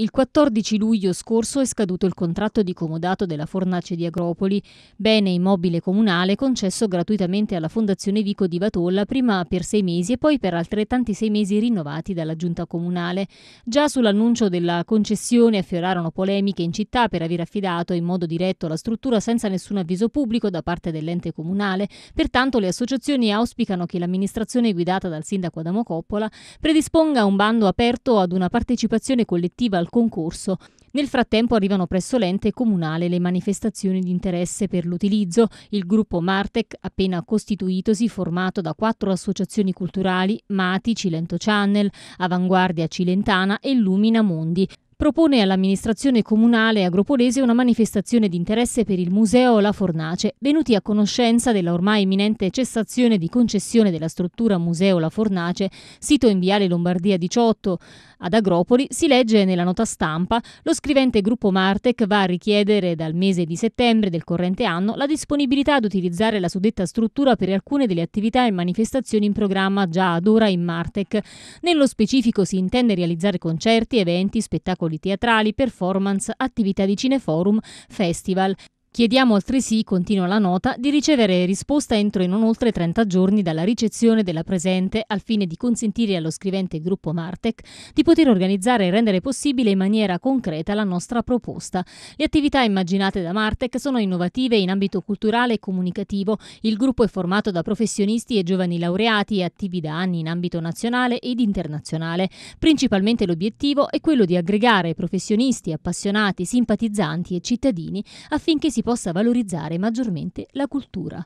Il 14 luglio scorso è scaduto il contratto di comodato della Fornace di Agropoli, bene immobile comunale concesso gratuitamente alla Fondazione Vico di Vatolla prima per sei mesi e poi per altrettanti sei mesi rinnovati dalla Giunta Comunale. Già sull'annuncio della concessione affiorarono polemiche in città per aver affidato in modo diretto la struttura senza nessun avviso pubblico da parte dell'ente comunale, pertanto le associazioni auspicano che l'amministrazione guidata dal sindaco Adamo Coppola predisponga un bando aperto ad una partecipazione collettiva al concorso. Nel frattempo arrivano presso l'ente comunale le manifestazioni di interesse per l'utilizzo. Il gruppo Martec, appena costituitosi, formato da quattro associazioni culturali, Mati, Cilento Channel, Avanguardia Cilentana e Lumina Mondi propone all'amministrazione comunale agropolese una manifestazione di interesse per il museo La Fornace, venuti a conoscenza della ormai imminente cessazione di concessione della struttura Museo La Fornace, sito in Viale Lombardia 18 ad Agropoli, si legge nella nota stampa lo scrivente gruppo Martec va a richiedere dal mese di settembre del corrente anno la disponibilità ad utilizzare la suddetta struttura per alcune delle attività e manifestazioni in programma già ad ora in Martec. Nello specifico si intende realizzare concerti, eventi, spettacoli spettacoli teatrali, performance, attività di cineforum, festival. Chiediamo altresì, continua la nota, di ricevere risposta entro e non oltre 30 giorni dalla ricezione della presente al fine di consentire allo scrivente gruppo Martec di poter organizzare e rendere possibile in maniera concreta la nostra proposta. Le attività immaginate da Martec sono innovative in ambito culturale e comunicativo. Il gruppo è formato da professionisti e giovani laureati e attivi da anni in ambito nazionale ed internazionale. Principalmente l'obiettivo è quello di aggregare professionisti, appassionati, simpatizzanti e cittadini affinché si si possa valorizzare maggiormente la cultura.